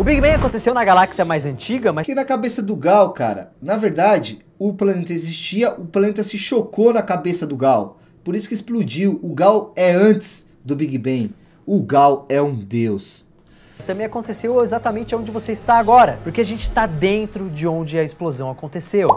O Big Bang aconteceu na galáxia mais antiga, mas... Que na cabeça do Gal, cara, na verdade, o planeta existia, o planeta se chocou na cabeça do Gal. Por isso que explodiu. O Gal é antes do Big Bang. O Gal é um deus. Isso também aconteceu exatamente onde você está agora, porque a gente está dentro de onde a explosão aconteceu.